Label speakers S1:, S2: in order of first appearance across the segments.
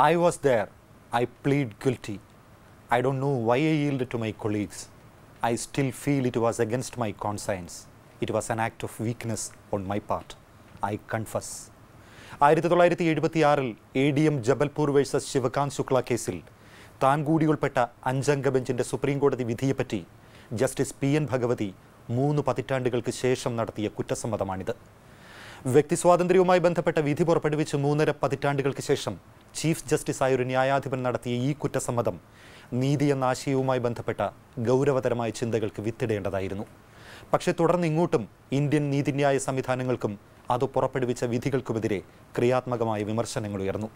S1: I was there. I plead guilty. I don't know why I yielded to my colleagues. I still feel it was against my conscience. It was an act of weakness on my part. I confess. ആയിരത്തി തൊള്ളായിരത്തി ആറിൽ A D M Jabalpur versus Shivakant Shukla കേസിൽ താൻ കൂടി ഉൾപ്പെട്ട അഞ്ചംഗ ബെഞ്ചിൻ്റെ supreme കോടതി വിധിയെപ്പറ്റി ജസ്റ്റിസ് പി എൻ ഭഗവതി മൂന്ന് പതിറ്റാണ്ടുകൾക്ക് ശേഷം നടത്തിയ കുറ്റസമ്മതമാണിത് വ്യക്തിസ്വാതന്ത്ര്യവുമായി ബന്ധപ്പെട്ട വിധി പുറപ്പെടുവിച്ച് മൂന്നര പതിറ്റാണ്ടുകൾക്ക് ശേഷം ചീഫ് ജസ്റ്റിസായ ഒരു ന്യായാധിപൻ നടത്തിയ ഈ കുറ്റസമ്മതം നീതി എന്ന ആശയവുമായി ബന്ധപ്പെട്ട ഗൗരവതരമായ ചിന്തകൾക്ക് വിത്തിടേണ്ടതായിരുന്നു പക്ഷേ തുടർന്ന് ഇങ്ങോട്ടും ഇന്ത്യൻ നീതിന്യായ സംവിധാനങ്ങൾക്കും അത് പുറപ്പെടുവിച്ച വിധികൾക്കുമെതിരെ ക്രിയാത്മകമായ വിമർശനങ്ങൾ ഉയർന്നു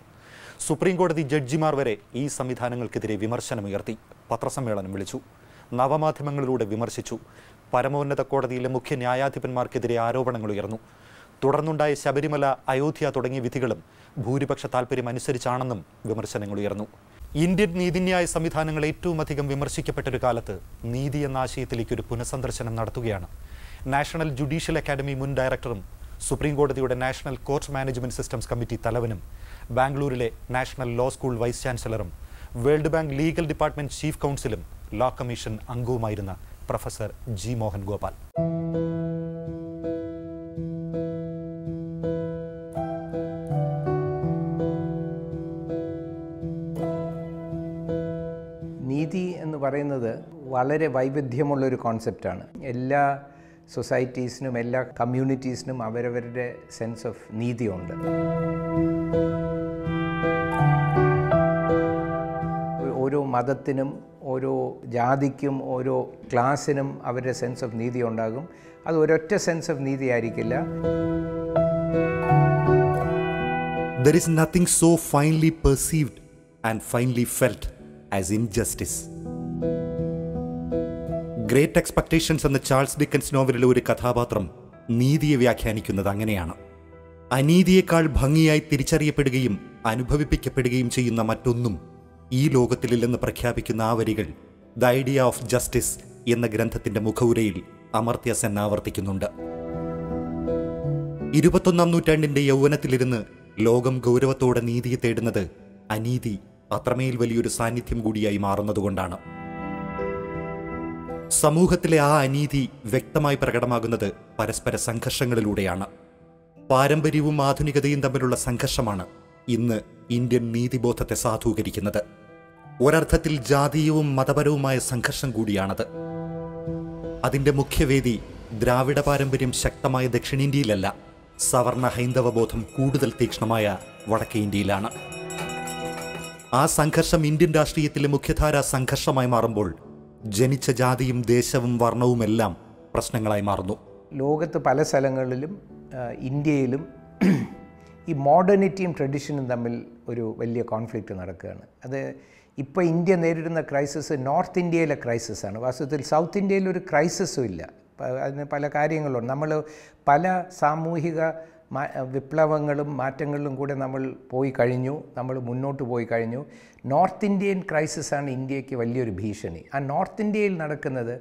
S1: സുപ്രീം കോടതി ജഡ്ജിമാർ വരെ ഈ സംവിധാനങ്ങൾക്കെതിരെ വിമർശനമുയർത്തി പത്രസമ്മേളനം വിളിച്ചു നവമാധ്യമങ്ങളിലൂടെ വിമർശിച്ചു പരമോന്നത കോടതിയിലെ മുഖ്യ ന്യായാധിപന്മാർക്കെതിരെ ആരോപണങ്ങൾ ഉയർന്നു തുടർന്നുണ്ടായ ശബരിമല അയോധ്യ തുടങ്ങിയ വിധികളും ഭൂരിപക്ഷ താല്പര്യം അനുസരിച്ചാണെന്നും വിമർശനങ്ങൾ ഉയർന്നു ഇന്ത്യൻ നീതിന്യായ സംവിധാനങ്ങൾ ഏറ്റവുമധികം വിമർശിക്കപ്പെട്ടൊരു കാലത്ത് നീതി എന്ന ആശയത്തിലേക്ക് ഒരു പുനഃസന്ദർശനം നടത്തുകയാണ് നാഷണൽ ജുഡീഷ്യൽ അക്കാദമി മുൻ ഡയറക്ടറും സുപ്രീം കോടതിയുടെ national court management systems committee തലവനും ബാംഗ്ലൂരിലെ നാഷണൽ ലോ സ്കൂൾ വൈസ് ചാൻസലറും world bank legal department chief കൗൺസിലും ലോ കമ്മീഷൻ അംഗവുമായിരുന്ന പ്രൊഫസർ ജി മോഹൻ ഗോപാൽ
S2: പറയുന്നത് വളരെ വൈവിധ്യമുള്ളൊരു കോൺസെപ്റ്റാണ് എല്ലാ സൊസൈറ്റീസിനും എല്ലാ കമ്മ്യൂണിറ്റീസിനും അവരവരുടെ സെൻസ് ഓഫ് നീതിയുണ്ട് ഓരോ മതത്തിനും ഓരോ ജാതിക്കും ഓരോ ക്ലാസ്സിനും അവരുടെ സെൻസ് ഓഫ് നീതി ഉണ്ടാകും അത് ഒരൊറ്റ സെൻസ് ഓഫ് നീതി ആയിരിക്കില്ല
S1: there is nothing so finely perceived and finely felt as injustice great expectations എന്ന ചാൾസ് ഡിക്കൻസ് നോവലിലെ ഒരു കഥാപാത്രം നീതിയെ വ്യാഖ്യാനിക്കുന്നത് അങ്ങനെയാണ് അനീതിയേക്കാൾ ഭംഗിയായി തിരിച്ചറിയപ്പെടുകയും അനുഭവിപ്പിക്കപ്പെടുകയും ചെയ്യുന്ന മറ്റൊന്നും ഈ ലോകത്തിലില്ലെന്ന് പ്രഖ്യാപിക്കുന്ന ആ വരികൾ ദ ഐഡിയ ഓഫ് ജസ്റ്റിസ് എന്ന ഗ്രന്ഥത്തിന്റെ മുഖവുരയിൽ അമർത്യ സെൻ ആവർത്തിക്കുന്നുണ്ട് ഇരുപത്തൊന്നാം നൂറ്റാണ്ടിന്റെ യൗവനത്തിലിരുന്ന് ലോകം ഗൗരവത്തോടെ നീതിയെ തേടുന്നത് അനീതി അത്രമേൽ വലിയൊരു സാന്നിധ്യം കൂടിയായി മാറുന്നതുകൊണ്ടാണ് സമൂഹത്തിലെ ആ അനീതി വ്യക്തമായി പ്രകടമാകുന്നത് പരസ്പര സംഘർഷങ്ങളിലൂടെയാണ് പാരമ്പര്യവും ആധുനികതയും തമ്മിലുള്ള സംഘർഷമാണ് ഇന്ന് ഇന്ത്യൻ നീതിബോധത്തെ സാധൂകരിക്കുന്നത് ഒരർത്ഥത്തിൽ ജാതീയവും മതപരവുമായ സംഘർഷം കൂടിയാണത് അതിൻ്റെ മുഖ്യവേദി ദ്രാവിഡ പാരമ്പര്യം ശക്തമായ ദക്ഷിണേന്ത്യയിലല്ല സവർണ ഹൈന്ദവബോധം കൂടുതൽ തീക്ഷ്ണമായ വടക്കേ ഇന്ത്യയിലാണ് ആ സംഘർഷം ഇന്ത്യൻ രാഷ്ട്രീയത്തിലെ മുഖ്യധാരാ സംഘർഷമായി മാറുമ്പോൾ ജനിച്ച ജാതിയും ദേശവും വർണ്ണവുമെല്ലാം പ്രശ്നങ്ങളായി മാറുന്നു
S2: ലോകത്ത് പല സ്ഥലങ്ങളിലും ഇന്ത്യയിലും ഈ മോഡേണിറ്റിയും ട്രഡീഷനും തമ്മിൽ ഒരു വലിയ കോൺഫ്ലിക്റ്റ് നടക്കുകയാണ് അത് ഇപ്പോൾ ഇന്ത്യ നേരിടുന്ന ക്രൈസിസ് നോർത്ത് ഇന്ത്യയിലെ ക്രൈസിസാണ് വാസ്തവത്തിൽ സൗത്ത് ഇന്ത്യയിൽ ഒരു ക്രൈസിസും ഇല്ല അതിന് പല കാര്യങ്ങളുണ്ട് നമ്മൾ പല സാമൂഹിക വിപ്ലവങ്ങളും മാറ്റങ്ങളിലും കൂടെ നമ്മൾ പോയി കഴിഞ്ഞു നമ്മൾ മുന്നോട്ട് പോയി കഴിഞ്ഞു നോർത്ത് ഇന്ത്യൻ ക്രൈസിസ് ആണ് ഇന്ത്യക്ക് വലിയൊരു ഭീഷണി ആ നോർത്ത് ഇന്ത്യയിൽ നടക്കുന്നത്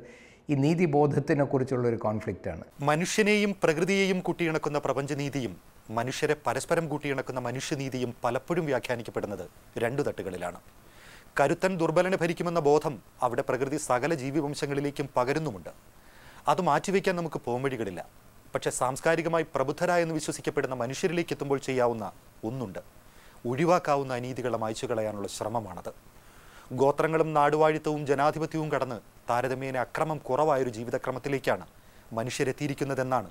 S2: ഈ നീതിബോധത്തിനെ കുറിച്ചുള്ള ഒരു കോൺഫ്ലിക്റ്റ് ആണ്
S1: മനുഷ്യനെയും പ്രകൃതിയെയും കൂട്ടിയിണക്കുന്ന പ്രപഞ്ചനീതിയും മനുഷ്യരെ പരസ്പരം കൂട്ടിയിണക്കുന്ന മനുഷ്യനീതിയും പലപ്പോഴും വ്യാഖ്യാനിക്കപ്പെടുന്നത് രണ്ടു തട്ടുകളിലാണ് കരുത്തൻ ദുർബലനെ ഭരിക്കുമെന്ന ബോധം അവിടെ പ്രകൃതി സകല ജീവിവംശങ്ങളിലേക്കും പകരുന്നുമുണ്ട് അത് മാറ്റിവെക്കാൻ നമുക്ക് പോംവഴികളില്ല പക്ഷെ സാംസ്കാരികമായി പ്രബുദ്ധരായെന്ന് വിശ്വസിക്കപ്പെടുന്ന മനുഷ്യരിലേക്ക് എത്തുമ്പോൾ ചെയ്യാവുന്ന ഒന്നുണ്ട് ഒഴിവാക്കാവുന്ന അനീതികളെ മായ്ച്ചു കളയാനുള്ള ശ്രമമാണത് ഗോത്രങ്ങളും നാടുവാഴിത്തവും ജനാധിപത്യവും കടന്ന് താരതമ്യേന അക്രമം കുറവായൊരു ജീവിതക്രമത്തിലേക്കാണ് മനുഷ്യരെത്തിയിരിക്കുന്നതെന്നാണ്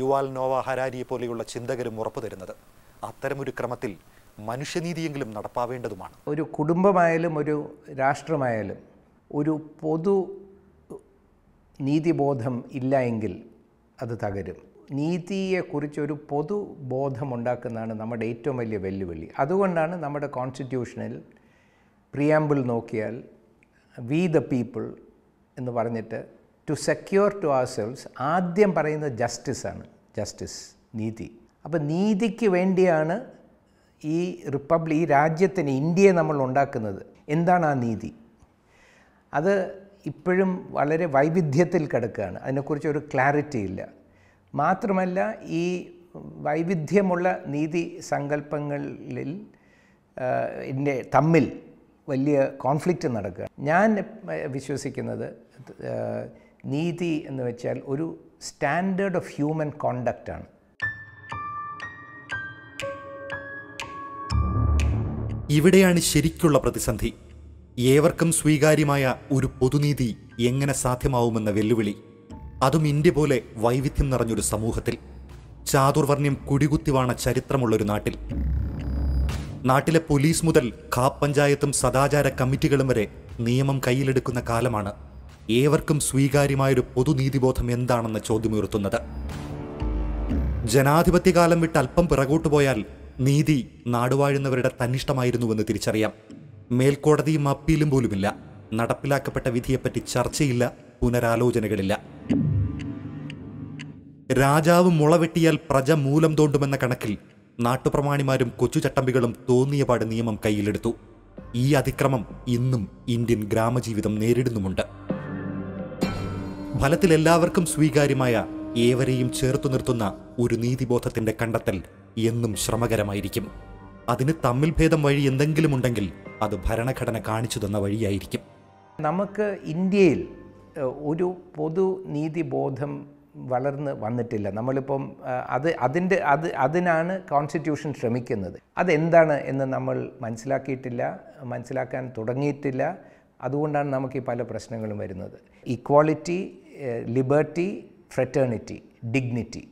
S1: യുവാൽ നോവ ഹരാരിയെ പോലെയുള്ള ചിന്തകരും ഉറപ്പു തരുന്നത് അത്തരമൊരു ക്രമത്തിൽ മനുഷ്യനീതിയെങ്കിലും നടപ്പാവേണ്ടതുമാണ്
S2: ഒരു കുടുംബമായാലും ഒരു രാഷ്ട്രമായാലും ഒരു പൊതു നീതിബോധം ഇല്ല എങ്കിൽ അത് തകരും നീതിയെക്കുറിച്ചൊരു പൊതുബോധമുണ്ടാക്കുന്നതാണ് നമ്മുടെ ഏറ്റവും വലിയ വെല്ലുവിളി അതുകൊണ്ടാണ് നമ്മുടെ കോൺസ്റ്റിറ്റ്യൂഷനിൽ പ്രിയാമ്പിൾ നോക്കിയാൽ വി ദ പീപ്പിൾ എന്ന് പറഞ്ഞിട്ട് to secure to ourselves ആദ്യം പറയുന്നത് ജസ്റ്റിസാണ് ജസ്റ്റിസ് നീതി അപ്പോൾ നീതിക്ക് വേണ്ടിയാണ് ഈ റിപ്പബ്ലിക് ഈ രാജ്യത്തിന് ഇന്ത്യയെ നമ്മൾ ഉണ്ടാക്കുന്നത് എന്താണ് ആ നീതി അത് ഇപ്പോഴും വളരെ വൈവിധ്യത്തിൽ കിടക്കുകയാണ് അതിനെക്കുറിച്ച് ഒരു ക്ലാരിറ്റി ഇല്ല മാത്രമല്ല ഈ വൈവിധ്യമുള്ള നീതി സങ്കല്പങ്ങളിൽ എൻ്റെ തമ്മിൽ വലിയ കോൺഫ്ലിക്റ്റ് നടക്കുക ഞാൻ വിശ്വസിക്കുന്നത് നീതി എന്ന് വെച്ചാൽ ഒരു സ്റ്റാൻഡേർഡ് ഓഫ് ഹ്യൂമൻ കോണ്ടക്റ്റാണ്
S1: ഇവിടെയാണ് ശരിക്കുള്ള പ്രതിസന്ധി ഏവർക്കും സ്വീകാര്യമായ ഒരു പൊതുനീതി എങ്ങനെ സാധ്യമാവുമെന്ന വെല്ലുവിളി അതും ഇന്ത്യ പോലെ വൈവിധ്യം നിറഞ്ഞൊരു സമൂഹത്തിൽ ചാതുർവർണ്ണ്യം കുടികുത്തിവാണ ചരിത്രമുള്ളൊരു നാട്ടിൽ നാട്ടിലെ പോലീസ് മുതൽ ഖാ പഞ്ചായത്തും സദാചാര കമ്മിറ്റികളും വരെ നിയമം കയ്യിലെടുക്കുന്ന കാലമാണ് ഏവർക്കും സ്വീകാര്യമായൊരു പൊതുനീതിബോധം എന്താണെന്ന ചോദ്യമുയർത്തുന്നത് ജനാധിപത്യകാലം വിട്ട് അല്പം പിറകോട്ട് പോയാൽ നീതി നാടുവാഴുന്നവരുടെ തന്നിഷ്ടമായിരുന്നുവെന്ന് തിരിച്ചറിയാം മേൽക്കോടതിയും അപ്പീലും പോലുമില്ല നടപ്പിലാക്കപ്പെട്ട വിധിയെപ്പറ്റി ചർച്ചയില്ല പുനരാലോചനകളില്ല രാജാവ് മുളവെട്ടിയാൽ പ്രജ മൂലം തോണ്ടുമെന്ന കണക്കിൽ നാട്ടുപ്രമാണിമാരും കൊച്ചുചട്ടമ്പികളും തോന്നിയപാട് നിയമം കയ്യിലെടുത്തു ഈ അതിക്രമം ഇന്നും ഇന്ത്യൻ ഗ്രാമജീവിതം നേരിടുന്നുമുണ്ട് ഫലത്തിൽ എല്ലാവർക്കും സ്വീകാര്യമായ ഏവരെയും ചേർത്തു നിർത്തുന്ന ഒരു നീതിബോധത്തിന്റെ കണ്ടെത്തൽ എന്നും ശ്രമകരമായിരിക്കും അതിന് തമ്മിൽ ഭേദം വഴി എന്തെങ്കിലും ഉണ്ടെങ്കിൽ അത് ഭരണഘടന കാണിച്ചു തന്ന വഴിയായിരിക്കും
S2: നമുക്ക് ഇന്ത്യയിൽ ഒരു പൊതു നീതിബോധം വളർന്ന് വന്നിട്ടില്ല നമ്മളിപ്പം അത് അതിൻ്റെ അത് അതിനാണ് കോൺസ്റ്റിറ്റ്യൂഷൻ ശ്രമിക്കുന്നത് അതെന്താണ് എന്ന് നമ്മൾ മനസ്സിലാക്കിയിട്ടില്ല മനസ്സിലാക്കാൻ തുടങ്ങിയിട്ടില്ല അതുകൊണ്ടാണ് നമുക്ക് ഈ പല പ്രശ്നങ്ങളും വരുന്നത് ഇക്വാളിറ്റി ലിബർട്ടി ഫ്രറ്റേണിറ്റി ഡിഗ്നിറ്റി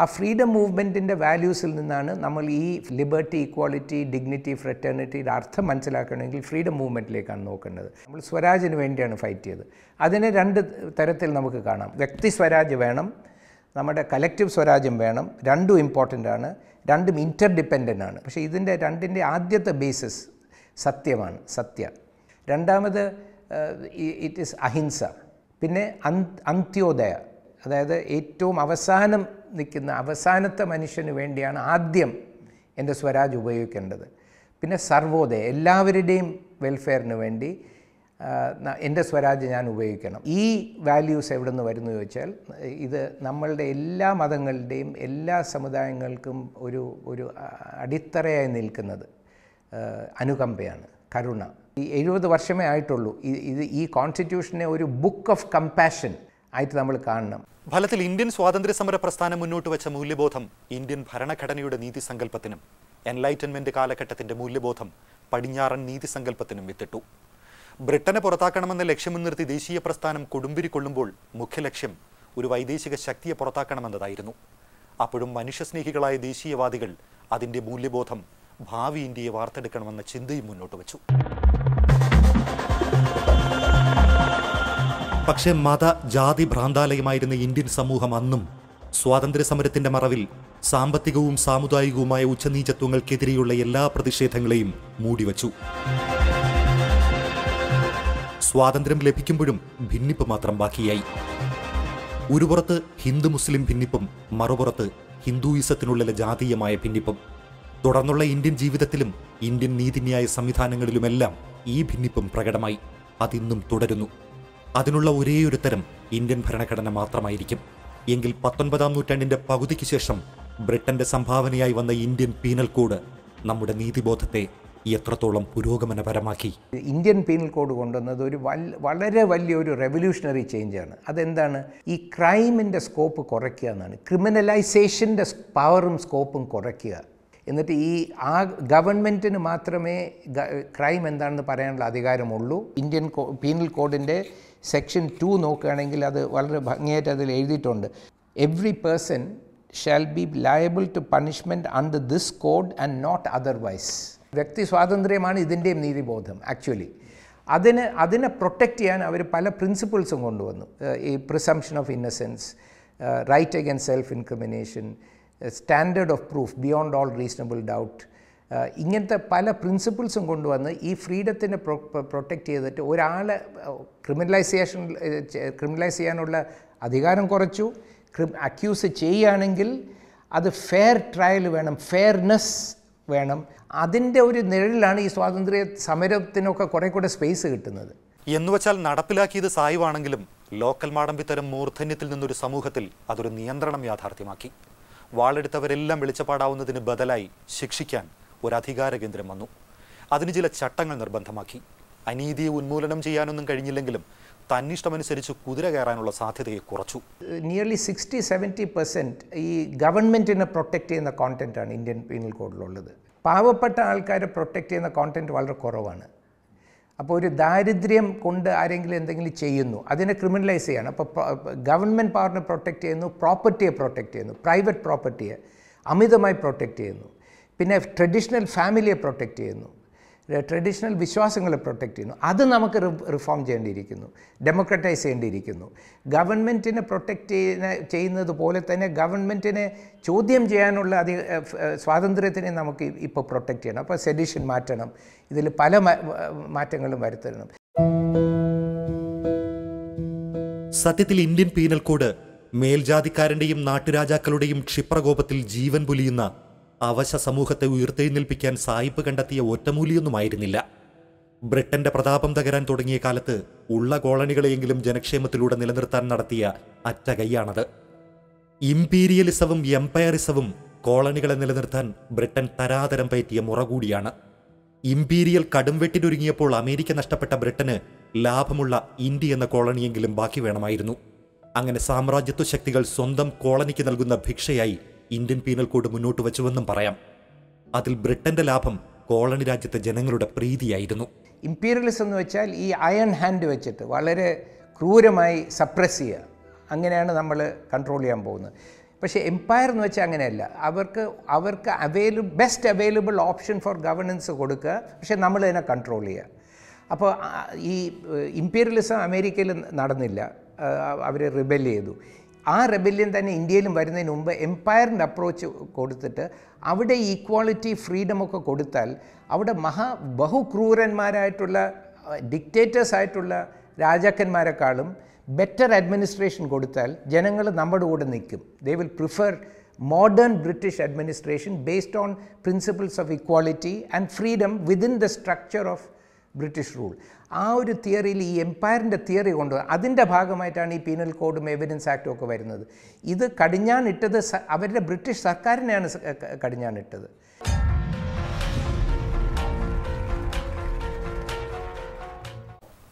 S2: ആ ഫ്രീഡം മൂവ്മെൻറ്റിൻ്റെ വാല്യൂസിൽ നിന്നാണ് നമ്മൾ ഈ ലിബർട്ടി ഇക്വാളിറ്റി ഡിഗ്നിറ്റി ഫ്രറ്റേണിറ്റിയുടെ അർത്ഥം മനസ്സിലാക്കണമെങ്കിൽ ഫ്രീഡം മൂവ്മെൻറ്റിലേക്കാണ് നോക്കേണ്ടത് നമ്മൾ സ്വരാജിന് വേണ്ടിയാണ് ഫൈറ്റ് ചെയ്തത് അതിനെ രണ്ട് തരത്തിൽ നമുക്ക് കാണാം വ്യക്തി സ്വരാജ് വേണം നമ്മുടെ കലക്റ്റീവ് സ്വരാജ്യം വേണം രണ്ടും ഇമ്പോർട്ടൻ്റ് ആണ് രണ്ടും ഇൻ്റർഡിപ്പെൻഡൻ്റ് ആണ് പക്ഷേ ഇതിൻ്റെ രണ്ടിൻ്റെ ആദ്യത്തെ ബേസിസ് സത്യമാണ് സത്യ രണ്ടാമത് ഇറ്റ് ഇസ് അഹിംസ പിന്നെ അന്ത്യോദയ അതായത് ഏറ്റവും അവസാനം നിൽക്കുന്ന അവസാനത്തെ മനുഷ്യന് വേണ്ടിയാണ് ആദ്യം എൻ്റെ സ്വരാജ് ഉപയോഗിക്കേണ്ടത് പിന്നെ സർവോദയ എല്ലാവരുടെയും വെൽഫെയറിന് വേണ്ടി എൻ്റെ സ്വരാജ് ഞാൻ ഉപയോഗിക്കണം ഈ വാല്യൂസ് എവിടെ നിന്ന് വരുന്നു ചോദിച്ചാൽ ഇത് നമ്മളുടെ എല്ലാ മതങ്ങളുടെയും എല്ലാ സമുദായങ്ങൾക്കും ഒരു ഒരു അടിത്തറയായി നിൽക്കുന്നത് അനുകമ്പയാണ് കരുണ ഈ എഴുപത് വർഷമേ ആയിട്ടുള്ളൂ ഇത് ഈ കോൺസ്റ്റിറ്റ്യൂഷനെ ഒരു ബുക്ക് ഓഫ് കമ്പാഷൻ ആയിട്ട് നമ്മൾ കാണണം
S1: ഫലത്തിൽ ഇന്ത്യൻ സ്വാതന്ത്ര്യ സമര പ്രസ്ഥാനം മുന്നോട്ട് വെച്ച മൂല്യബോധം ഇന്ത്യൻ ഭരണഘടനയുടെ നീതി സങ്കല്പത്തിനും എൻലൈറ്റൻമെന്റ് കാലഘട്ടത്തിന്റെ മൂല്യബോധം പടിഞ്ഞാറൻ നീതി സങ്കല്പത്തിനും വിത്തിട്ടു ബ്രിട്ടനെ പുറത്താക്കണമെന്ന ലക്ഷ്യം മുൻനിർത്തി ദേശീയ പ്രസ്ഥാനം കൊടുമ്പിരിക്കൊള്ളുമ്പോൾ മുഖ്യലക്ഷ്യം ഒരു വൈദേശിക ശക്തിയെ പുറത്താക്കണമെന്നതായിരുന്നു അപ്പോഴും മനുഷ്യസ്നേഹികളായ ദേശീയവാദികൾ അതിന്റെ മൂല്യബോധം ഭാവി ഇന്ത്യയെ വാർത്തെടുക്കണമെന്ന ചിന്തയും മുന്നോട്ട് വച്ചു പക്ഷേ മത ജാതി ഭ്രാന്താലയമായിരുന്ന ഇന്ത്യൻ സമൂഹം അന്നും സ്വാതന്ത്ര്യ സമരത്തിന്റെ മറവിൽ സാമ്പത്തികവും സാമുദായികവുമായ ഉച്ചനീചത്വങ്ങൾക്കെതിരെയുള്ള എല്ലാ പ്രതിഷേധങ്ങളെയും മൂടിവച്ചു സ്വാതന്ത്ര്യം ലഭിക്കുമ്പോഴും ഭിന്നിപ്പ് മാത്രം ബാക്കിയായി ഒരു പുറത്ത് ഹിന്ദു മുസ്ലിം ഭിന്നിപ്പും മറുപുറത്ത് ഹിന്ദുയിസത്തിനുള്ളിലെ ജാതീയമായ ഭിന്നിപ്പും തുടർന്നുള്ള ഇന്ത്യൻ ജീവിതത്തിലും ഇന്ത്യൻ നീതിന്യായ സംവിധാനങ്ങളിലുമെല്ലാം ഈ ഭിന്നിപ്പും പ്രകടമായി അതിന്നും തുടരുന്നു അതിനുള്ള ഒരേയൊരു തരം ഇന്ത്യൻ ഭരണഘടന മാത്രമായിരിക്കും എങ്കിൽ പത്തൊൻപതാം നൂറ്റാണ്ടിൻ്റെ പകുതിക്ക് ശേഷം ബ്രിട്ടന്റെ സംഭാവനയായി വന്ന ഇന്ത്യൻ പീനൽ കോഡ് നമ്മുടെ നീതിബോധത്തെ എത്രത്തോളം പുരോഗമനപരമാക്കി
S2: ഇന്ത്യൻ പീനൽ കോഡ് കൊണ്ടുവന്നത് ഒരു വളരെ വലിയൊരു റെവല്യൂഷണറി ചേഞ്ചാണ് അതെന്താണ് ഈ ക്രൈമിൻ്റെ സ്കോപ്പ് കുറയ്ക്കുക എന്നാണ് ക്രിമിനലൈസേഷൻ്റെ പവറും സ്കോപ്പും കുറയ്ക്കുക എന്നിട്ട് ഈ ആ ഗവൺമെൻറ്റിന് മാത്രമേ ക്രൈം എന്താണെന്ന് പറയാനുള്ള അധികാരമുള്ളൂ ഇന്ത്യൻ പീനൽ കോഡിൻ്റെ സെക്ഷൻ ടു നോക്കുകയാണെങ്കിൽ അത് വളരെ ഭംഗിയായിട്ട് അതിൽ എഴുതിയിട്ടുണ്ട് every person shall be liable to punishment under this code and not otherwise വ്യക്തി സ്വാതന്ത്ര്യമാണ് ഇതിൻ്റെയും നീതിബോധം ആക്ച്വലി അതിന് അതിനെ പ്രൊട്ടക്റ്റ് ചെയ്യാൻ അവർ പല പ്രിൻസിപ്പിൾസും കൊണ്ടുവന്നു ഈ presumption of innocence right against self incrimination standard of proof beyond all reasonable doubt ഇങ്ങനത്തെ പല പ്രിൻസിപ്പിൾസും കൊണ്ടുവന്ന് ഈ ഫ്രീഡത്തിനെ പ്രൊ പ്രൊട്ടക്റ്റ് ചെയ്തിട്ട് ഒരാളെ ക്രിമിനലൈസേഷൻ ക്രിമിനലൈസ് ചെയ്യാനുള്ള അധികാരം കുറച്ചു അക്യൂസ് ചെയ്യുകയാണെങ്കിൽ അത് ഫെയർ ട്രയൽ വേണം ഫെയർനെസ് വേണം അതിൻ്റെ ഒരു നിഴലിലാണ് ഈ സ്വാതന്ത്ര്യ സമരത്തിനൊക്കെ കുറേ കൂടെ സ്പേസ് കിട്ടുന്നത്
S1: എന്നുവെച്ചാൽ നടപ്പിലാക്കിയത് സായുവാണെങ്കിലും ലോക്കൽ മാടമ്പിത്തരം മൂർധന്യത്തിൽ നിന്നൊരു സമൂഹത്തിൽ അതൊരു നിയന്ത്രണം യാഥാർത്ഥ്യമാക്കി വാളെടുത്തവരെല്ലാം വിളിച്ചപാടാവുന്നതിന് ബദലായി ശിക്ഷിക്കാൻ ഒരു അധികാര കേന്ദ്രം വന്നു അതിന് ചില ചട്ടങ്ങൾ നിർബന്ധമാക്കി അനീതിയെ ഉന്മൂലനം ചെയ്യാനൊന്നും കഴിഞ്ഞില്ലെങ്കിലും തന്നിഷ്ടമനുസരിച്ച് കുതിര കയറാനുള്ള സാധ്യതയെ കുറച്ചു
S2: നിയർലി സിക്സ്റ്റി സെവൻറ്റി പെർസെൻറ്റ് ഈ ഗവൺമെൻറ്റിനെ പ്രൊട്ടക്റ്റ് ചെയ്യുന്ന കോണ്ടൻറ്റാണ് ഇന്ത്യൻ പീനൽ കോഡിലുള്ളത് പാവപ്പെട്ട ആൾക്കാരെ പ്രൊട്ടക്റ്റ് ചെയ്യുന്ന കോണ്ടൻറ്റ് വളരെ കുറവാണ് അപ്പോൾ ഒരു ദാരിദ്ര്യം കൊണ്ട് ആരെങ്കിലും എന്തെങ്കിലും ചെയ്യുന്നു അതിനെ ക്രിമിനലൈസ് ചെയ്യാണ് അപ്പോൾ ഗവൺമെൻറ് പവറിനെ പ്രൊട്ടക്റ്റ് ചെയ്യുന്നു പ്രോപ്പർട്ടിയെ പ്രൊട്ടക്റ്റ് ചെയ്യുന്നു പ്രൈവറ്റ് പ്രോപ്പർട്ടിയെ അമിതമായി പ്രൊട്ടക്റ്റ് ചെയ്യുന്നു പിന്നെ ട്രഡീഷണൽ ഫാമിലിയെ പ്രൊട്ടക്റ്റ് ചെയ്യുന്നു ട്രഡീഷണൽ വിശ്വാസങ്ങളെ പ്രൊട്ടക്റ്റ് ചെയ്യുന്നു അത് നമുക്ക് റിഫോം ചെയ്യേണ്ടിയിരിക്കുന്നു ഡെമോക്രറ്റൈസ് ചെയ്യേണ്ടിയിരിക്കുന്നു ഗവൺമെൻറ്റിനെ പ്രൊട്ടക്റ്റ് ചെയ്യുന്ന ചെയ്യുന്നത് പോലെ തന്നെ ഗവൺമെൻറ്റിനെ ചോദ്യം ചെയ്യാനുള്ള അധിക സ്വാതന്ത്ര്യത്തിനെ നമുക്ക് ഇപ്പോൾ പ്രൊട്ടക്റ്റ് ചെയ്യണം അപ്പോൾ സെഡിഷൻ മാറ്റണം ഇതിൽ പല മാറ്റങ്ങളും വരുത്തണം
S1: സത്യത്തിൽ ഇന്ത്യൻ പീനൽ കോഡ് മേൽജാതിക്കാരൻ്റെയും നാട്ടുരാജാക്കളുടെയും ക്ഷിപ്രകോപത്തിൽ ജീവൻ പുലിയുന്ന അവശ സമൂഹത്തെ ഉയർത്തെഴുന്നേൽപ്പിക്കാൻ സായിപ്പ് കണ്ടെത്തിയ ഒറ്റമൂലിയൊന്നുമായിരുന്നില്ല ബ്രിട്ടന്റെ പ്രതാപം തകരാൻ തുടങ്ങിയ കാലത്ത് ഉള്ള കോളനികളെയെങ്കിലും ജനക്ഷേമത്തിലൂടെ നിലനിർത്താൻ നടത്തിയ അറ്റകൈയാണത് ഇംപീരിയലിസവും എംപയറിസവും കോളനികളെ നിലനിർത്താൻ ബ്രിട്ടൻ തരാതരം പയറ്റിയ മുറ കൂടിയാണ് ഇംപീരിയൽ കടുംവെട്ടിനൊരുങ്ങിയപ്പോൾ അമേരിക്ക നഷ്ടപ്പെട്ട ബ്രിട്ടന് ലാഭമുള്ള ഇന്ത്യ എന്ന കോളനിയെങ്കിലും ബാക്കി വേണമായിരുന്നു അങ്ങനെ സാമ്രാജ്യത്വ ശക്തികൾ സ്വന്തം കോളനിക്ക് നൽകുന്ന ഭിക്ഷയായി ഇന്ത്യൻ പീനൽ കോഡ് മുന്നോട്ട് വെച്ചുവെന്നും പറയാം അതിൽ ബ്രിട്ടന്റെ ലാഭം കോളനി രാജ്യത്തെ ജനങ്ങളുടെ പ്രീതിയായിരുന്നു
S2: ഇംപീരിയലിസം എന്ന് വെച്ചാൽ ഈ അയൺ ഹാൻഡ് വെച്ചിട്ട് വളരെ ക്രൂരമായി സപ്രസ് ചെയ്യുക അങ്ങനെയാണ് നമ്മൾ കൺട്രോൾ ചെയ്യാൻ പോകുന്നത് പക്ഷേ എംപയർ എന്ന് വെച്ചാൽ അങ്ങനെയല്ല അവർക്ക് അവർക്ക് available best available option for governance കൊടുക്കുക പക്ഷേ നമ്മൾ ഇതിനെ കൺട്രോൾ ചെയ്യുക അപ്പോൾ ഈ ഇംപീരിയലിസം അമേരിക്കയിൽ നടന്നില്ല അവർ റിബെൽ ചെയ്തു ആ റെബല്യൻ തന്നെ ഇന്ത്യയിലും വരുന്നതിന് മുമ്പ് എംപയറിൻ്റെ അപ്രോച്ച് കൊടുത്തിട്ട് അവിടെ ഈക്വാളിറ്റി ഒക്കെ കൊടുത്താൽ അവിടെ മഹാ ബഹുക്രൂരന്മാരായിട്ടുള്ള ഡിക്റ്റേറ്റേഴ്സ് ആയിട്ടുള്ള രാജാക്കന്മാരെക്കാളും ബെറ്റർ അഡ്മിനിസ്ട്രേഷൻ കൊടുത്താൽ ജനങ്ങൾ നമ്മുടെ കൂടെ നിൽക്കും they will prefer modern British administration based on principles of equality and freedom within the structure of British rule ആ ഒരു തിയറിയിൽ ഈ എംപയറിൻ്റെ തിയറി കൊണ്ട് അതിൻ്റെ ഭാഗമായിട്ടാണ് ഈ പീനൽ കോഡും എവിഡൻസ് ആക്റ്റും ഒക്കെ വരുന്നത് ഇത് കടിഞ്ഞാണിട്ടത് അവരുടെ ബ്രിട്ടീഷ് സർക്കാരിനെയാണ് കടിഞ്ഞാണിട്ടത്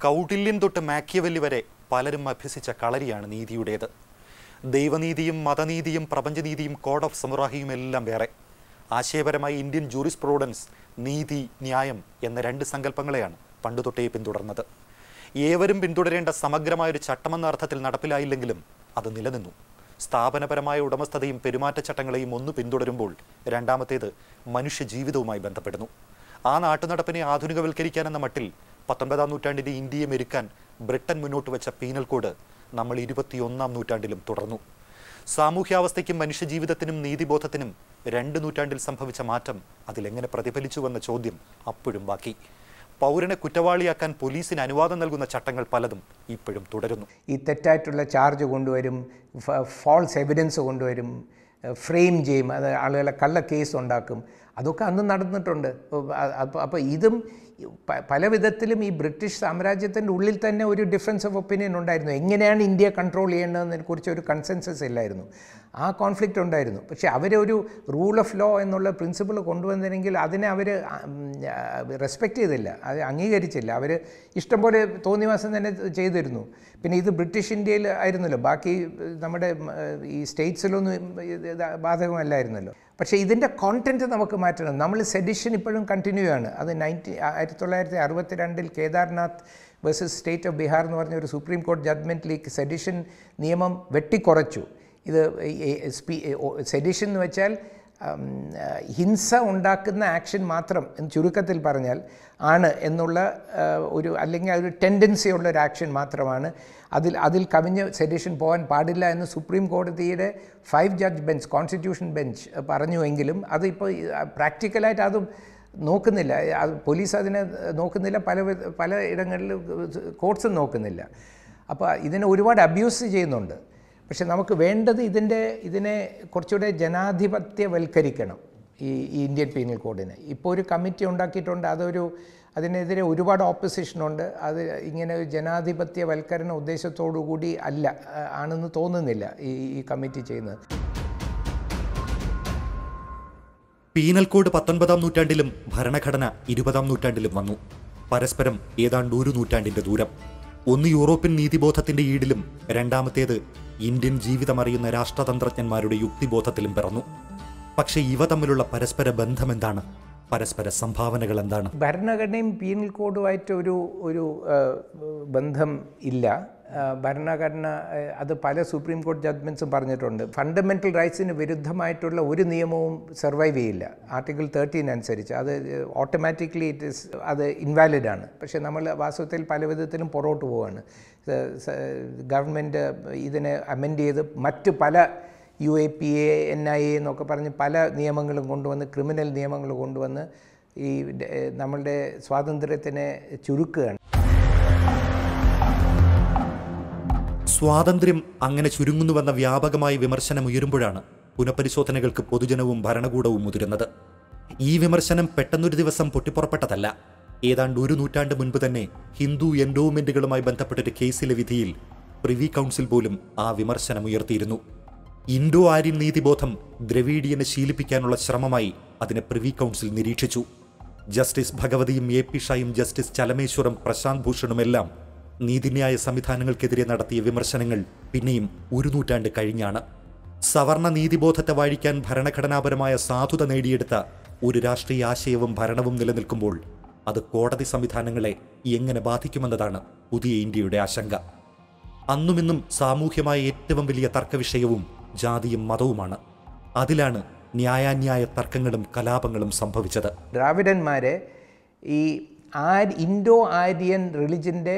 S1: കൗടില്യം തൊട്ട് മാക്കിയവല്ലി വരെ പലരും അഭ്യസിച്ച കളരിയാണ് നീതിയുടേത് ദൈവനീതിയും മതനീതിയും പ്രപഞ്ചനീതിയും കോഡ് ഓഫ് സമുറാഹിയും എല്ലാം വേറെ ആശയപരമായി ഇന്ത്യൻ ജൂറിസ് നീതി ന്യായം എന്ന രണ്ട് സങ്കല്പങ്ങളെയാണ് തൊട്ടേ പിന്തുടർന്നത് ഏവരും പിന്തുടരേണ്ട സമഗ്രമായൊരു ചട്ടമെന്ന അർത്ഥത്തിൽ നടപ്പിലായില്ലെങ്കിലും അത് നിലനിന്നു സ്ഥാപനപരമായ ഉടമസ്ഥതയും പെരുമാറ്റച്ചട്ടങ്ങളെയും ഒന്ന് പിന്തുടരുമ്പോൾ രണ്ടാമത്തേത് മനുഷ്യ ജീവിതവുമായി ബന്ധപ്പെടുന്നു ആ നാട്ടുനടപ്പിനെ ആധുനികവൽക്കരിക്കാനെന്ന മട്ടിൽ പത്തൊൻപതാം നൂറ്റാണ്ടിൻ്റെ ഇന്ത്യയെ മെരുക്കാൻ ബ്രിട്ടൻ മുന്നോട്ട് വെച്ച പീനൽ കോഡ് നമ്മൾ ഇരുപത്തിയൊന്നാം നൂറ്റാണ്ടിലും തുടർന്നു സാമൂഹ്യാവസ്ഥയ്ക്കും മനുഷ്യജീവിതത്തിനും നീതിബോധത്തിനും രണ്ട് നൂറ്റാണ്ടിൽ സംഭവിച്ച മാറ്റം അതിലെങ്ങനെ പ്രതിഫലിച്ചുവെന്ന ചോദ്യം അപ്പോഴും ബാക്കി പൗരനെ കുറ്റവാളിയാക്കാൻ പോലീസിന് അനുവാദം നൽകുന്ന ചട്ടങ്ങൾ പലതും ഇപ്പോഴും തുടരുന്നു
S2: ഈ തെറ്റായിട്ടുള്ള ചാർജ് കൊണ്ടുവരും ഫോൾസ് എവിഡൻസ് കൊണ്ടുവരും ഫ്രെയിം ചെയ്യും അത് ആളുകളെ കള്ള കേസ് ഉണ്ടാക്കും അതൊക്കെ അന്ന് നടന്നിട്ടുണ്ട് അപ്പോൾ ഇതും പല വിധത്തിലും ഈ ബ്രിട്ടീഷ് സാമ്രാജ്യത്തിൻ്റെ ഉള്ളിൽ തന്നെ ഒരു ഡിഫറൻസ് ഓഫ് ഒപ്പീനിയൻ ഉണ്ടായിരുന്നു എങ്ങനെയാണ് ഇന്ത്യ കൺട്രോൾ ചെയ്യേണ്ടതെന്നതിനെക്കുറിച്ച് ഒരു കൺസെൻസസ് ഇല്ലായിരുന്നു ആ കോൺഫ്ലിക്റ്റ് ഉണ്ടായിരുന്നു പക്ഷേ അവരൊരു റൂൾ ഓഫ് ലോ എന്നുള്ള പ്രിൻസിപ്പിൾ കൊണ്ടുവന്നിരുന്നെങ്കിൽ അതിനെ അവർ റെസ്പെക്റ്റ് ചെയ്തില്ല അത് അംഗീകരിച്ചില്ല അവർ ഇഷ്ടംപോലെ മാസം തന്നെ ചെയ്തിരുന്നു പിന്നെ ഇത് ബ്രിട്ടീഷ് ഇന്ത്യയിൽ ആയിരുന്നല്ലോ ബാക്കി നമ്മുടെ ഈ സ്റ്റേറ്റ്സിലൊന്നും ബാധകമല്ലായിരുന്നല്ലോ പക്ഷേ ഇതിൻ്റെ കോണ്ടൻറ്റ് നമുക്ക് മാറ്റണം നമ്മൾ സെഡിഷൻ ഇപ്പോഴും കണ്ടിന്യൂ ആണ് അത് നയൻറ്റി ആയിരത്തി തൊള്ളായിരത്തി അറുപത്തി രണ്ടിൽ Kedarnath versus state of Bihar എന്ന് പറഞ്ഞ ഒരു സുപ്രീം കോടതി ജഡ്മെൻറ്റിലേക്ക് സെഡിഷൻ നിയമം വെട്ടിക്കുറച്ചു ഇത് സെഡിഷൻ എന്ന് വെച്ചാൽ ഹിംസ ഉണ്ടാക്കുന്ന ആക്ഷൻ മാത്രം എന്ന് ചുരുക്കത്തിൽ പറഞ്ഞാൽ ആണ് എന്നുള്ള ഒരു അല്ലെങ്കിൽ ഒരു ടെൻഡൻസി ഉള്ള ഒരു ആക്ഷൻ മാത്രമാണ് അതിൽ അതിൽ കവിഞ്ഞ് സെഡിഷൻ പോകാൻ പാടില്ല എന്ന് സുപ്രീം കോടതിയുടെ five judge bench constitution bench പറഞ്ഞുവെങ്കിലും അതിപ്പോൾ പ്രാക്ടിക്കലായിട്ട് അതും നോക്കുന്നില്ല അത് പോലീസ് അതിനെ നോക്കുന്നില്ല പല പല ഇടങ്ങളിൽ കോർട്സും നോക്കുന്നില്ല അപ്പോൾ ഇതിനെ ഒരുപാട് അബ്യൂസ് ചെയ്യുന്നുണ്ട് പക്ഷെ നമുക്ക് വേണ്ടത് ഇതിൻ്റെ ഇതിനെ കുറച്ചുകൂടെ ജനാധിപത്യവൽക്കരിക്കണം ഈ ഇന്ത്യൻ പീനൽ കോഡിനെ ഇപ്പോൾ ഒരു കമ്മിറ്റി ഉണ്ടാക്കിയിട്ടുണ്ട് അതൊരു അതിനെതിരെ ഒരുപാട് ഓപ്പോസിഷനുണ്ട് അത് ഇങ്ങനെ ജനാധിപത്യവൽക്കരണ ഉദ്ദേശത്തോടു കൂടി അല്ല ആണെന്ന് തോന്നുന്നില്ല ഈ ഈ കമ്മിറ്റി ചെയ്യുന്നത്
S1: പീനൽ കോഡ് പത്തൊൻപതാം നൂറ്റാണ്ടിലും ഭരണഘടന ഇരുപതാം നൂറ്റാണ്ടിലും വന്നു പരസ്പരം ഏതാണ്ട് ഒരു നൂറ്റാണ്ടിൻ്റെ ദൂരം ഒന്ന് യൂറോപ്യൻ നീതിബോധത്തിൻ്റെ ഈടിലും രണ്ടാമത്തേത് ഇന്ത്യൻ ജീവിതമറിയുന്ന രാഷ്ട്രതന്ത്രജ്ഞന്മാരുടെ യുക്തിബോധത്തിലും പിറന്നു പക്ഷേ ഇവ തമ്മിലുള്ള പരസ്പര ബന്ധം എന്താണ് പരസ്പര സംഭാവനകൾ എന്താണ്
S2: ഭരണഘടനയും പീനൽ കോഡുമായിട്ട് ഒരു ഒരു ബന്ധം ഇല്ല ഭരണഘടന അത് പല സുപ്രീം കോടതി ജഡ്ജ്മെൻസും പറഞ്ഞിട്ടുണ്ട് ഫണ്ടമെൻ്റൽ റൈറ്റ്സിന് വിരുദ്ധമായിട്ടുള്ള ഒരു നിയമവും സർവൈവ് ചെയ്യില്ല ആർട്ടിക്കിൾ തേർട്ടീൻ അനുസരിച്ച് അത് ഓട്ടോമാറ്റിക്കലി ഇറ്റ് ഇസ് അത് ഇൻവാലിഡ് ആണ് പക്ഷേ നമ്മൾ വാസ്തവത്തിൽ പല വിധത്തിലും പുറകോട്ട് പോവുകയാണ് ഗവൺമെൻറ് ഇതിനെ അമെൻഡ് ചെയ്ത് മറ്റ് പല U A P A N I A എന്നൊക്കെ പറഞ്ഞ് പല നിയമങ്ങളും കൊണ്ടുവന്ന് ക്രിമിനൽ നിയമങ്ങൾ കൊണ്ടുവന്ന് ഈ നമ്മളുടെ സ്വാതന്ത്ര്യത്തിനെ ചുരുക്കുകയാണ്
S1: സ്വാതന്ത്ര്യം അങ്ങനെ ചുരുങ്ങുന്നുവെന്ന വ്യാപകമായ വിമർശനം ഉയരുമ്പോഴാണ് പുനഃപരിശോധനകൾക്ക് പൊതുജനവും ഭരണകൂടവും മുതിരുന്നത് ഈ വിമർശനം പെട്ടെന്നൊരു ദിവസം പൊട്ടിപ്പുറപ്പെട്ടതല്ല ഏതാണ്ട് ഒരു നൂറ്റാണ്ട് മുൻപ് തന്നെ ഹിന്ദു എൻഡോവ്മെന്റുകളുമായി ബന്ധപ്പെട്ടൊരു കേസിലെ വിധിയിൽ പ്രിവി കൗൺസിൽ പോലും ആ വിമർശനമുയർത്തിയിരുന്നു ഇൻഡോ ആര്യൻ നീതിബോധം ദ്രവീഡിയനെ ശീലിപ്പിക്കാനുള്ള ശ്രമമായി അതിനെ പ്രിവി കൗൺസിൽ നിരീക്ഷിച്ചു ജസ്റ്റിസ് ഭഗവതിയും എ പി ഷായും ജസ്റ്റിസ് ചലമേശ്വരം പ്രശാന്ത് ഭൂഷണുമെല്ലാം നീതിന്യായ സംവിധാനങ്ങൾക്കെതിരെ നടത്തിയ വിമർശനങ്ങൾ പിന്നെയും ഒരു നൂറ്റാണ്ട് കഴിഞ്ഞാണ് സവർണ നീതിബോധത്തെ വാഴിക്കാൻ ഭരണഘടനാപരമായ സാധുത നേടിയെടുത്ത ഒരു രാഷ്ട്രീയ ആശയവും ഭരണവും നിലനിൽക്കുമ്പോൾ അത് കോടതി സംവിധാനങ്ങളെ എങ്ങനെ ബാധിക്കുമെന്നതാണ് പുതിയ ഇന്ത്യയുടെ ആശങ്ക അന്നുമിന്നും സാമൂഹ്യമായ ഏറ്റവും വലിയ തർക്കവിഷയവും ജാതിയും മതവുമാണ് അതിലാണ് ന്യായാന്യായ തർക്കങ്ങളും കലാപങ്ങളും സംഭവിച്ചത്
S2: ദ്രാവിഡന്മാരെ ഈ ആ ഇൻഡോ ആര്യൻ റിലിജിൻ്റെ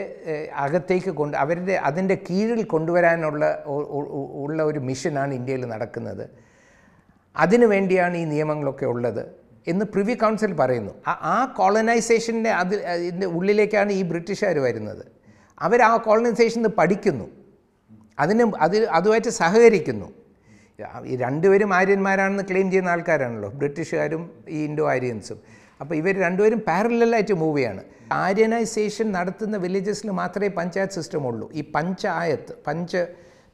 S2: അകത്തേക്ക് കൊണ്ട് അവരുടെ അതിൻ്റെ കീഴിൽ കൊണ്ടുവരാനുള്ള ഉള്ള ഒരു മിഷനാണ് ഇന്ത്യയിൽ നടക്കുന്നത് അതിനു വേണ്ടിയാണ് ഈ നിയമങ്ങളൊക്കെ ഉള്ളത് എന്ന് പ്രിവി കൗൺസിൽ പറയുന്നു ആ കോളനൈസേഷൻ്റെ അതിൽ ഇതിൻ്റെ ഉള്ളിലേക്കാണ് ഈ ബ്രിട്ടീഷുകാർ വരുന്നത് അവർ ആ കോളനൈസേഷൻ പഠിക്കുന്നു അതിന് അത് അതുമായിട്ട് സഹകരിക്കുന്നു ഈ രണ്ടുപേരും ആര്യന്മാരാണെന്ന് ക്ലെയിം ചെയ്യുന്ന ആൾക്കാരാണല്ലോ ബ്രിട്ടീഷുകാരും ഈ ഇൻഡോ ആര്യൻസും അപ്പോൾ ഇവർ രണ്ടുപേരും പാരലായിട്ട് മൂവ് ചെയ്യാണ് ആര്യനൈസേഷൻ നടത്തുന്ന വില്ലേജസിൽ മാത്രമേ പഞ്ചായത്ത് സിസ്റ്റം ഉള്ളൂ ഈ പഞ്ചായത്ത് പഞ്ച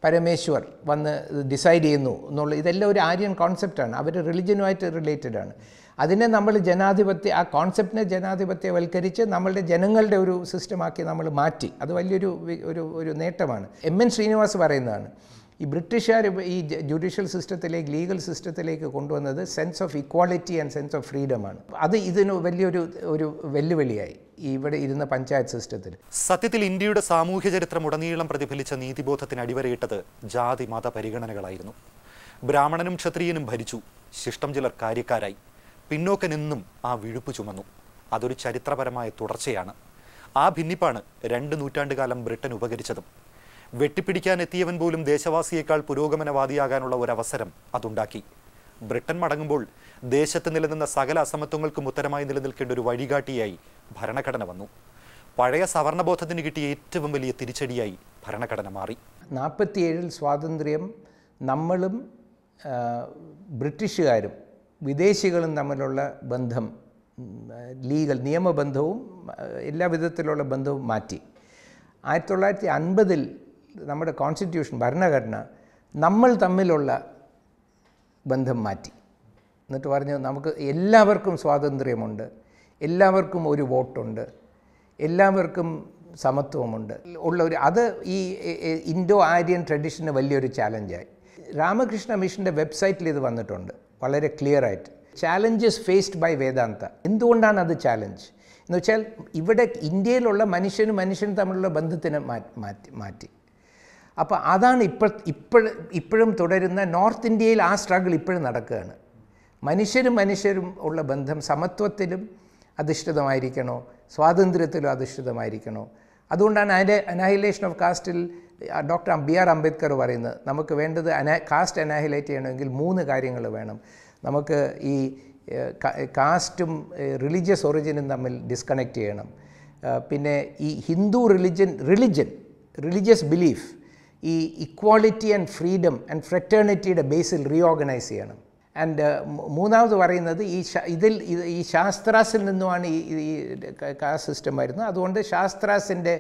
S2: പരമേശ്വർ വന്ന് ഡിസൈഡ് ചെയ്യുന്നു എന്നുള്ള ഇതെല്ലാം ഒരു ആര്യൻ കോൺസെപ്റ്റാണ് അവർ റിലിജനുമായിട്ട് റിലേറ്റഡ് ആണ് അതിനെ നമ്മൾ ജനാധിപത്യ ആ കോൺസെപ്റ്റിനെ ജനാധിപത്യവൽക്കരിച്ച് നമ്മളുടെ ജനങ്ങളുടെ ഒരു സിസ്റ്റമാക്കി നമ്മൾ മാറ്റി അത് വലിയൊരു ഒരു ഒരു നേട്ടമാണ് എം എൻ ശ്രീനിവാസ് പറയുന്നതാണ് ഈ ബ്രിട്ടീഷുകാർ ഈ ജുഡീഷ്യൽ സിസ്റ്റത്തിലേക്ക് ലീഗൽ സിസ്റ്റത്തിലേക്ക് കൊണ്ടുവന്നത് sense of equality and sense of ഫ്രീഡമാണ് അത് ഇതിന് വലിയൊരു ഒരു വെല്ലുവിളിയായി ഇവിടെ ഇരുന്ന പഞ്ചായത്ത് സിസ്റ്റത്തിൽ
S1: സത്യത്തിൽ ഇന്ത്യയുടെ സാമൂഹ്യ ചരിത്രം ഉടനീളം പ്രതിഫലിച്ച നീതിബോധത്തിന് അടിവരയിട്ടത് ജാതി മത പരിഗണനകളായിരുന്നു ബ്രാഹ്മണനും ക്ഷത്രിയനും ഭരിച്ചു ശിഷ്ടം ചിലർ കാര്യക്കാരായി പിന്നോക്കനെന്നും ആ വിഴുപ്പ് ചുമന്നു അതൊരു ചരിത്രപരമായ തുടർച്ചയാണ് ആ ഭിന്നിപ്പാണ് രണ്ട് നൂറ്റാണ്ടുകാലം ബ്രിട്ടൻ ഉപകരിച്ചതും വെട്ടിപ്പിടിക്കാനെത്തിയവൻ പോലും ദേശവാസിയേക്കാൾ പുരോഗമനവാദിയാകാനുള്ള ഒരവസരം അതുണ്ടാക്കി ബ്രിട്ടൻ മടങ്ങുമ്പോൾ ദേശത്ത് നിലനിന്ന സകല അസമത്വങ്ങൾക്കും ഉത്തരമായി നിലനിൽക്കേണ്ട ഒരു വഴികാട്ടിയായി ഭരണഘടന വന്നു പഴയ സവർണബോധത്തിന് കിട്ടിയ ഏറ്റവും വലിയ തിരിച്ചടിയായി ഭരണഘടന മാറി
S2: നാൽപ്പത്തിയേഴിൽ സ്വാതന്ത്ര്യം നമ്മളും ബ്രിട്ടീഷുകാരും വിദേശികളും തമ്മിലുള്ള ബന്ധം ലീഗൽ നിയമബന്ധവും എല്ലാ വിധത്തിലുള്ള ബന്ധവും മാറ്റി ആയിരത്തി തൊള്ളായിരത്തി അൻപതിൽ നമ്മുടെ കോൺസ്റ്റിറ്റ്യൂഷൻ ഭരണഘടന നമ്മൾ തമ്മിലുള്ള ബന്ധം മാറ്റി എന്നിട്ട് പറഞ്ഞു നമുക്ക് എല്ലാവർക്കും സ്വാതന്ത്ര്യമുണ്ട് എല്ലാവർക്കും ഒരു വോട്ടുണ്ട് എല്ലാവർക്കും സമത്വമുണ്ട് ഉള്ള ഒരു അത് ഈ ഇൻഡോ ആര്യൻ ട്രഡീഷന് വലിയൊരു ചാലഞ്ചായി രാമകൃഷ്ണ മിഷൻ്റെ വെബ്സൈറ്റിൽ ഇത് വന്നിട്ടുണ്ട് വളരെ ക്ലിയറായിട്ട് ചാലഞ്ചസ് ഫേസ്ഡ് ബൈ വേദാന്ത എന്തുകൊണ്ടാണ് അത് ചാലഞ്ച് എന്ന് വെച്ചാൽ ഇവിടെ ഇന്ത്യയിലുള്ള മനുഷ്യനും മനുഷ്യനും തമ്മിലുള്ള ബന്ധത്തിനെ മാറ്റി മാറ്റി അപ്പോൾ അതാണ് ഇപ്പോൾ ഇപ്പോഴും ഇപ്പോഴും തുടരുന്ന നോർത്ത് ഇന്ത്യയിൽ ആ സ്ട്രഗിൾ ഇപ്പോഴും നടക്കുകയാണ് മനുഷ്യരും മനുഷ്യരും ഉള്ള ബന്ധം സമത്വത്തിലും അധിഷ്ഠിതമായിരിക്കണോ സ്വാതന്ത്ര്യത്തിലും അധിഷ്ഠിതമായിരിക്കണോ അതുകൊണ്ടാണ് അതിൻ്റെ അനഹിലേഷൻ ഓഫ് കാസ്റ്റിൽ ഡോക്ടർ ബി ആർ അംബേദ്കർ പറയുന്നത് നമുക്ക് വേണ്ടത് അനാ കാസ്റ്റ് അനാഹിലേറ്റ് ചെയ്യണമെങ്കിൽ മൂന്ന് കാര്യങ്ങൾ വേണം നമുക്ക് ഈ കാസ്റ്റും റിലീജിയസ് ഒറിജിനും തമ്മിൽ ഡിസ്കണക്റ്റ് ചെയ്യണം പിന്നെ ഈ Hindu religion religion religious belief ഈ ഇക്വാളിറ്റി ആൻഡ് ഫ്രീഡം ആൻഡ് ഫ്രറ്റേണിറ്റിയുടെ ബേസിൽ റീഓർഗനൈസ് ചെയ്യണം ആൻഡ് uh, മൂന്നാമത് പറയുന്നത് ഈ ഇതിൽ ഈ ശാസ്ത്രാസിൽ നിന്നുമാണ് ഈ ഈ കാസ്റ്റ് സിസ്റ്റം വരുന്നത് അതുകൊണ്ട് ശാസ്ത്രാസിൻ്റെ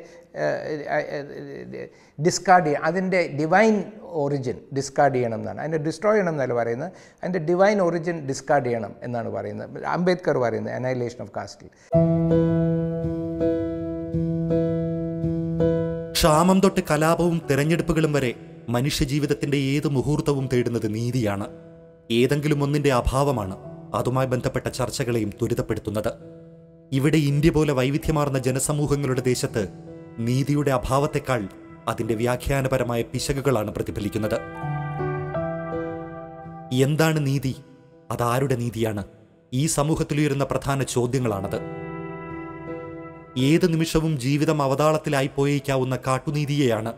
S2: ഡിസ്കാർഡ് ചെയ്യണം അതിൻ്റെ ഡിവൈൻ ഒറിജിൻ ഡിസ്കാർഡ് ചെയ്യണം എന്നാണ് അതിൻ്റെ ഡിസ്ട്രോയ് ചെയ്യണം എന്നല്ല പറയുന്നത് അതിൻ്റെ ഡിവൈൻ ഒറിജിൻ ഡിസ്കാർഡ് ചെയ്യണം എന്നാണ് പറയുന്നത് അംബേദ്കർ പറയുന്നത് അനൈലേഷൻ ഓഫ് കാസ്റ്റിൽ
S1: ക്ഷാമം തൊട്ട് കലാപവും തിരഞ്ഞെടുപ്പുകളും വരെ ജീവിതത്തിൻ്റെ ഏത് മുഹൂർത്തവും തേടുന്നത് നീതിയാണ് ഏതെങ്കിലും ഒന്നിൻ്റെ അഭാവമാണ് അതുമായി ബന്ധപ്പെട്ട ചർച്ചകളെയും ത്വരിതപ്പെടുത്തുന്നത് ഇവിടെ ഇന്ത്യ പോലെ വൈവിധ്യമാർന്ന ജനസമൂഹങ്ങളുടെ ദേശത്ത് നീതിയുടെ അഭാവത്തെക്കാൾ അതിൻ്റെ വ്യാഖ്യാനപരമായ പിശകുകളാണ് പ്രതിഫലിക്കുന്നത് എന്താണ് നീതി അതാരുടെ നീതിയാണ് ഈ സമൂഹത്തിലുയരുന്ന പ്രധാന ചോദ്യങ്ങളാണത് ഏത് നിമിഷവും ജീവിതം അവതാളത്തിലായി പോയേക്കാവുന്ന കാട്ടുനീതിയെയാണ്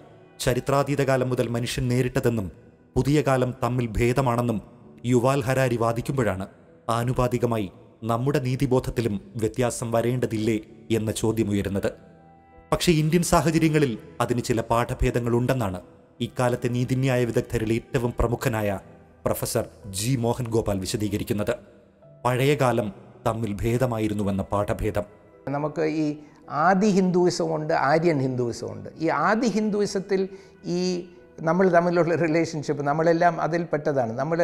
S1: ചരിത്രാതീതകാലം മുതൽ മനുഷ്യൻ നേരിട്ടതെന്നും പുതിയ കാലം തമ്മിൽ ഭേദമാണെന്നും യുവാൽ ഹരാരി വാദിക്കുമ്പോഴാണ് ആനുപാതികമായി നമ്മുടെ നീതിബോധത്തിലും വ്യത്യാസം വരേണ്ടതില്ലേ എന്ന ചോദ്യമുയരുന്നത് പക്ഷേ ഇന്ത്യൻ സാഹചര്യങ്ങളിൽ അതിന് ചില പാഠഭേദങ്ങളുണ്ടെന്നാണ് ഇക്കാലത്തെ നീതിന്യായ വിദഗ്ധരിൽ ഏറ്റവും പ്രമുഖനായ പ്രൊഫസർ ജി മോഹൻ ഗോപാൽ വിശദീകരിക്കുന്നത് പഴയകാലം തമ്മിൽ ഭേദമായിരുന്നുവെന്ന പാഠഭേദം
S2: നമുക്ക് ഈ ആദി ഹിന്ദുവിസമുണ്ട് ആര്യൻ ഹിന്ദുവിസമുണ്ട് ഈ ആദി ഹിന്ദുവിസത്തിൽ ഈ നമ്മൾ തമ്മിലുള്ള റിലേഷൻഷിപ്പ് നമ്മളെല്ലാം അതിൽപ്പെട്ടതാണ് നമ്മൾ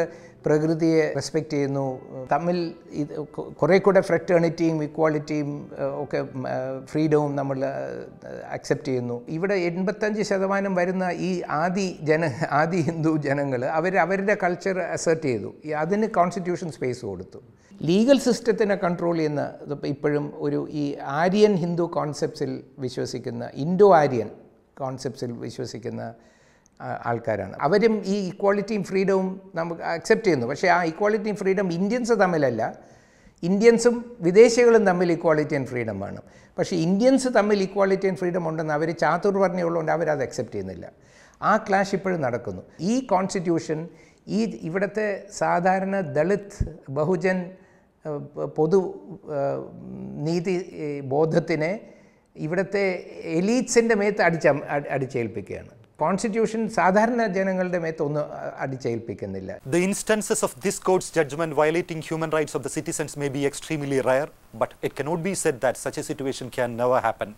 S2: പ്രകൃതിയെ റെസ്പെക്റ്റ് ചെയ്യുന്നു തമ്മിൽ ഇത് കുറേ കൂടെ ഫ്രറ്റേണിറ്റിയും ഇക്വാളിറ്റിയും ഒക്കെ ഫ്രീഡവും നമ്മൾ അക്സെപ്റ്റ് ചെയ്യുന്നു ഇവിടെ എൺപത്തഞ്ച് ശതമാനം വരുന്ന ഈ ആദി ജന ആദി ഹിന്ദു ജനങ്ങൾ അവർ അവരുടെ കൾച്ചർ അസേർട്ട് ചെയ്തു അതിന് കോൺസ്റ്റിറ്റ്യൂഷൻ സ്പേസ് കൊടുത്തു ലീഗൽ സിസ്റ്റത്തിനെ കൺട്രോൾ ചെയ്യുന്ന ഇപ്പോഴും ഒരു ഈ ആര്യൻ ഹിന്ദു കോൺസെപ്റ്റ്സിൽ വിശ്വസിക്കുന്ന ഇൻഡോ ആര്യൻ കോൺസെപ്റ്റ്സിൽ വിശ്വസിക്കുന്ന ആൾക്കാരാണ് അവരും ഈ ഇക്വാളിറ്റിയും ഫ്രീഡവും നമുക്ക് അക്സെപ്റ്റ് ചെയ്യുന്നു പക്ഷേ ആ ഇക്വാളിറ്റിയും ഫ്രീഡം ഇന്ത്യൻസ് തമ്മിലല്ല ഇന്ത്യൻസും വിദേശികളും തമ്മിൽ ഇക്വാളിറ്റി ആൻഡ് ഫ്രീഡം വേണം പക്ഷേ ഇന്ത്യൻസ് തമ്മിൽ ഇക്വാളിറ്റി ആൻഡ് ഫ്രീഡം ഉണ്ടെന്ന് അവർ ചാത്തൂർ പറഞ്ഞുള്ളതുകൊണ്ട് അവരത് അക്സെപ്റ്റ് ചെയ്യുന്നില്ല ആ ക്ലാഷ് ഇപ്പോഴും നടക്കുന്നു ഈ കോൺസ്റ്റിറ്റ്യൂഷൻ ഈ ഇവിടുത്തെ സാധാരണ ദളിത് ബഹുജൻ പൊതു നീതി ബോധത്തിനെ ഇവിടുത്തെ എലീറ്റ്സിൻ്റെ മേത്ത് അടിച്ച അടിച്ചേൽപ്പിക്കുകയാണ് കോൺസ്റ്റിറ്റ്യൂഷൻ സാധാരണ ജനങ്ങളുടെ മേത്തൊന്നും അടിച്ചേൽപ്പിക്കുന്നില്ല
S1: the instances of this court's judgment violating human rights of the citizens may be extremely rare but it cannot be said that such a situation can never happen there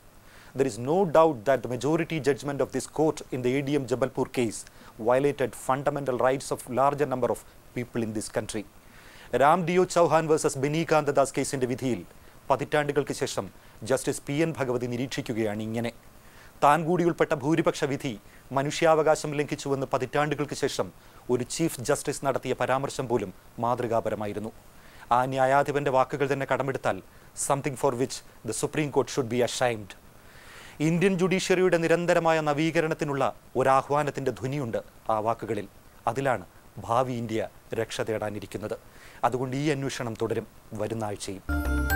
S1: there is no doubt majority judgment of this court in the A D M Jabalpur case violated fundamental rights of larger number of people in this country Ram Deo Chauhan versus Beni Kantadas കേസിന്റെ വിധിയിൽ പതിറ്റാണ്ടുകൾക്ക് ശേഷം justice P N Bhagwati നിരീക്ഷിക്കുകയാണ് ഇങ്ങനെ താൻ കൂടി ഉൾപ്പെട്ട ഭൂരിപക്ഷ വിധി മനുഷ്യാവകാശം ലംഘിച്ചുവെന്ന് പതിറ്റാണ്ടുകൾക്ക് ശേഷം ഒരു ചീഫ് ജസ്റ്റിസ് നടത്തിയ പരാമർശം പോലും മാതൃകാപരമായിരുന്നു ആ ന്യായാധിപന്റെ വാക്കുകൾ തന്നെ കടമെടുത്താൽ something for which the Supreme Court should be ashamed Indian ജുഡീഷ്യറിയുടെ നിരന്തരമായ നവീകരണത്തിനുള്ള ഒരാഹ്വാനത്തിൻ്റെ ധ്വനിയുണ്ട് ആ വാക്കുകളിൽ അതിലാണ് ഭാവി ഇന്ത്യ രക്ഷ തേടാനിരിക്കുന്നത് അതുകൊണ്ട് ഈ അന്വേഷണം തുടരും വരുന്ന ആഴ്ചയും